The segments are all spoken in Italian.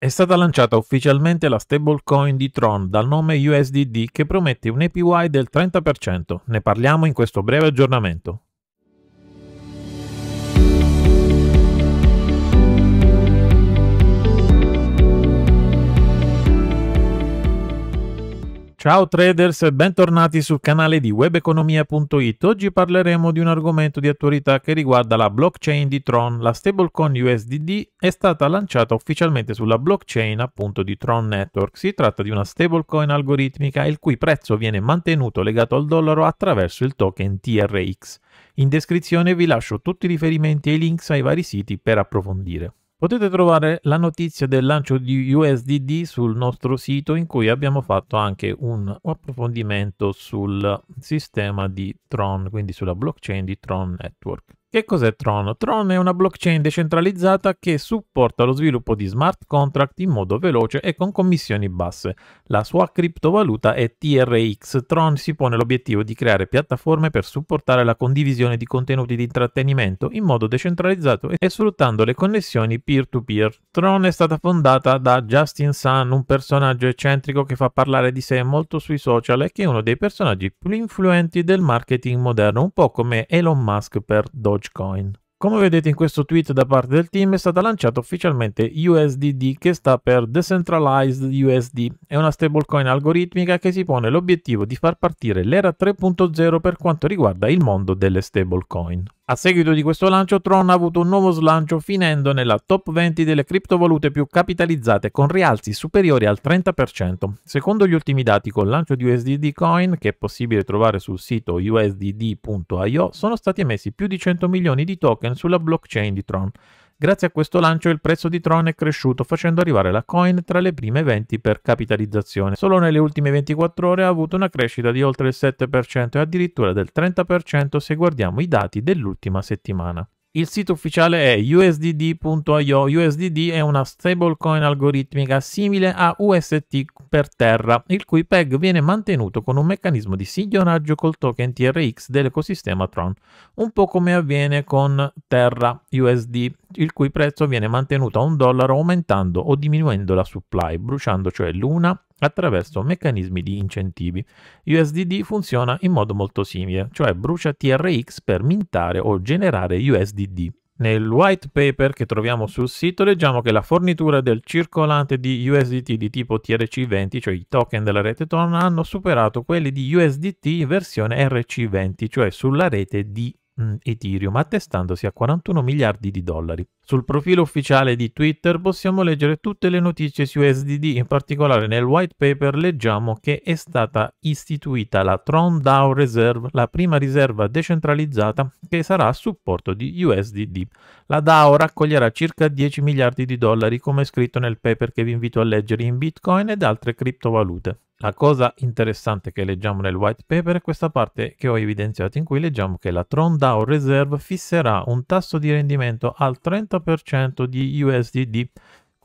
È stata lanciata ufficialmente la stablecoin di Tron dal nome USDD che promette un APY del 30%. Ne parliamo in questo breve aggiornamento. Ciao traders e bentornati sul canale di webeconomia.it. Oggi parleremo di un argomento di attualità che riguarda la blockchain di Tron. La stablecoin USDD è stata lanciata ufficialmente sulla blockchain appunto di Tron Network. Si tratta di una stablecoin algoritmica il cui prezzo viene mantenuto legato al dollaro attraverso il token TRX. In descrizione vi lascio tutti i riferimenti e i links ai vari siti per approfondire. Potete trovare la notizia del lancio di USDD sul nostro sito in cui abbiamo fatto anche un approfondimento sul sistema di Tron, quindi sulla blockchain di Tron Network. Che cos'è Tron? Tron è una blockchain decentralizzata che supporta lo sviluppo di smart contract in modo veloce e con commissioni basse. La sua criptovaluta è TRX. Tron si pone l'obiettivo di creare piattaforme per supportare la condivisione di contenuti di intrattenimento in modo decentralizzato e sfruttando le connessioni peer-to-peer. Tron è stata fondata da Justin Sun, un personaggio eccentrico che fa parlare di sé molto sui social e che è uno dei personaggi più influenti del marketing moderno, un po' come Elon Musk per Doge. Dogecoin. Come vedete in questo tweet da parte del team è stata lanciata ufficialmente USDD che sta per Decentralized USD, è una stablecoin algoritmica che si pone l'obiettivo di far partire l'era 3.0 per quanto riguarda il mondo delle stablecoin. A seguito di questo lancio Tron ha avuto un nuovo slancio finendo nella top 20 delle criptovalute più capitalizzate con rialzi superiori al 30%. Secondo gli ultimi dati col lancio di USDD Coin, che è possibile trovare sul sito usdd.io, sono stati emessi più di 100 milioni di token sulla blockchain di Tron. Grazie a questo lancio il prezzo di Tron è cresciuto facendo arrivare la coin tra le prime 20 per capitalizzazione. Solo nelle ultime 24 ore ha avuto una crescita di oltre il 7% e addirittura del 30% se guardiamo i dati dell'ultima settimana. Il sito ufficiale è usdd.io. USDD è una stablecoin algoritmica simile a UST per terra, il cui PEG viene mantenuto con un meccanismo di signoraggio col token TRX dell'ecosistema Tron, un po' come avviene con Terra USD, il cui prezzo viene mantenuto a un dollaro aumentando o diminuendo la supply, bruciando cioè l'una attraverso meccanismi di incentivi. USDD funziona in modo molto simile, cioè brucia TRX per mintare o generare USDD. Nel white paper che troviamo sul sito leggiamo che la fornitura del circolante di USDT di tipo TRC20, cioè i token della rete Tron, hanno superato quelli di USDT in versione RC20, cioè sulla rete di Mm, Ethereum attestandosi a 41 miliardi di dollari. Sul profilo ufficiale di Twitter possiamo leggere tutte le notizie su USDD, in particolare nel white paper leggiamo che è stata istituita la Tron DAO Reserve, la prima riserva decentralizzata che sarà a supporto di USDD. La DAO raccoglierà circa 10 miliardi di dollari come scritto nel paper che vi invito a leggere in Bitcoin ed altre criptovalute. La cosa interessante che leggiamo nel white paper è questa parte che ho evidenziato in cui leggiamo che la Tron Trondau Reserve fisserà un tasso di rendimento al 30% di USDD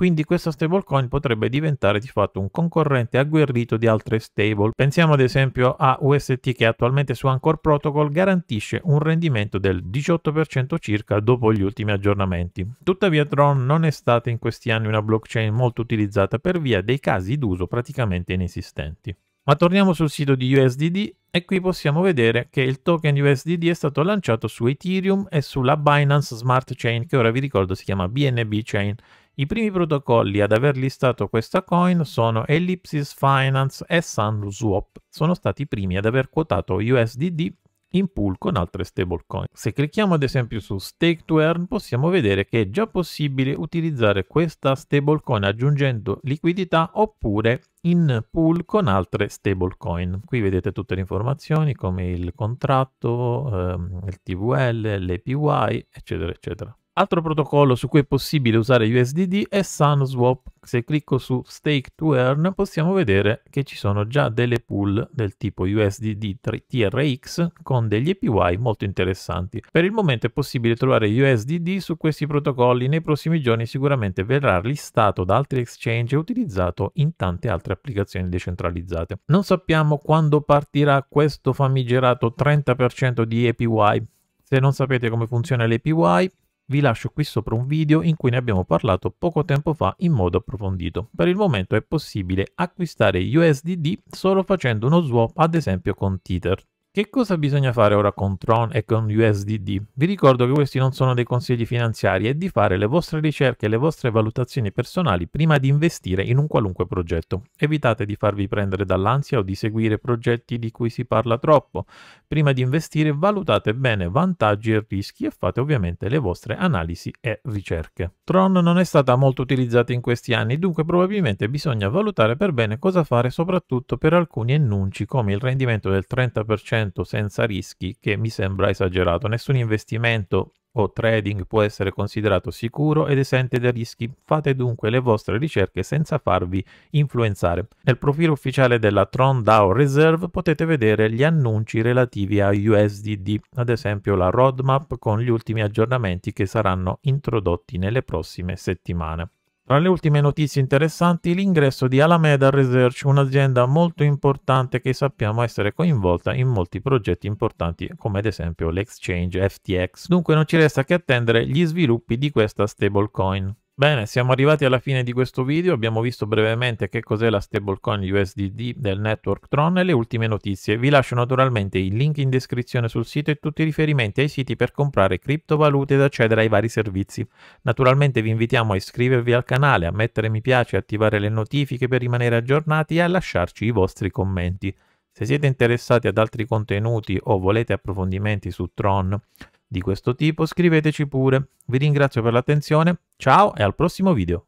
quindi questa stablecoin potrebbe diventare di fatto un concorrente agguerrito di altre stable. Pensiamo ad esempio a UST che attualmente su Anchor Protocol garantisce un rendimento del 18% circa dopo gli ultimi aggiornamenti. Tuttavia Tron non è stata in questi anni una blockchain molto utilizzata per via dei casi d'uso praticamente inesistenti. Ma torniamo sul sito di USDD e qui possiamo vedere che il token USDD è stato lanciato su Ethereum e sulla Binance Smart Chain che ora vi ricordo si chiama BNB Chain i primi protocolli ad aver listato questa coin sono Ellipsis Finance e SunSwap. Sono stati i primi ad aver quotato USDD in pool con altre stablecoin. Se clicchiamo ad esempio su Stake to Earn possiamo vedere che è già possibile utilizzare questa stablecoin aggiungendo liquidità oppure in pool con altre stablecoin. Qui vedete tutte le informazioni come il contratto, ehm, il TVL, l'APY, eccetera, eccetera. Altro protocollo su cui è possibile usare USDD è SunSwap. Se clicco su Stake to Earn possiamo vedere che ci sono già delle pool del tipo USDD TRX con degli APY molto interessanti. Per il momento è possibile trovare USDD su questi protocolli, nei prossimi giorni sicuramente verrà listato da altri exchange e utilizzato in tante altre applicazioni decentralizzate. Non sappiamo quando partirà questo famigerato 30% di APY. Se non sapete come funziona l'APY, vi lascio qui sopra un video in cui ne abbiamo parlato poco tempo fa in modo approfondito. Per il momento è possibile acquistare USDD solo facendo uno swap ad esempio con Tether. Che cosa bisogna fare ora con Tron e con USDD? Vi ricordo che questi non sono dei consigli finanziari e di fare le vostre ricerche e le vostre valutazioni personali prima di investire in un qualunque progetto. Evitate di farvi prendere dall'ansia o di seguire progetti di cui si parla troppo. Prima di investire valutate bene vantaggi e rischi e fate ovviamente le vostre analisi e ricerche. Tron non è stata molto utilizzata in questi anni, dunque probabilmente bisogna valutare per bene cosa fare soprattutto per alcuni annunci come il rendimento del 30% 100% senza rischi che mi sembra esagerato. Nessun investimento o trading può essere considerato sicuro ed esente da rischi. Fate dunque le vostre ricerche senza farvi influenzare. Nel profilo ufficiale della Tron DAO Reserve potete vedere gli annunci relativi a USDD, ad esempio la roadmap con gli ultimi aggiornamenti che saranno introdotti nelle prossime settimane. Tra le ultime notizie interessanti l'ingresso di Alameda Research, un'azienda molto importante che sappiamo essere coinvolta in molti progetti importanti come ad esempio l'exchange FTX. Dunque non ci resta che attendere gli sviluppi di questa stablecoin. Bene, siamo arrivati alla fine di questo video, abbiamo visto brevemente che cos'è la stablecoin USDD del network Tron e le ultime notizie. Vi lascio naturalmente i link in descrizione sul sito e tutti i riferimenti ai siti per comprare criptovalute ed accedere ai vari servizi. Naturalmente vi invitiamo a iscrivervi al canale, a mettere mi piace, attivare le notifiche per rimanere aggiornati e a lasciarci i vostri commenti. Se siete interessati ad altri contenuti o volete approfondimenti su Tron di questo tipo, scriveteci pure. Vi ringrazio per l'attenzione, ciao e al prossimo video.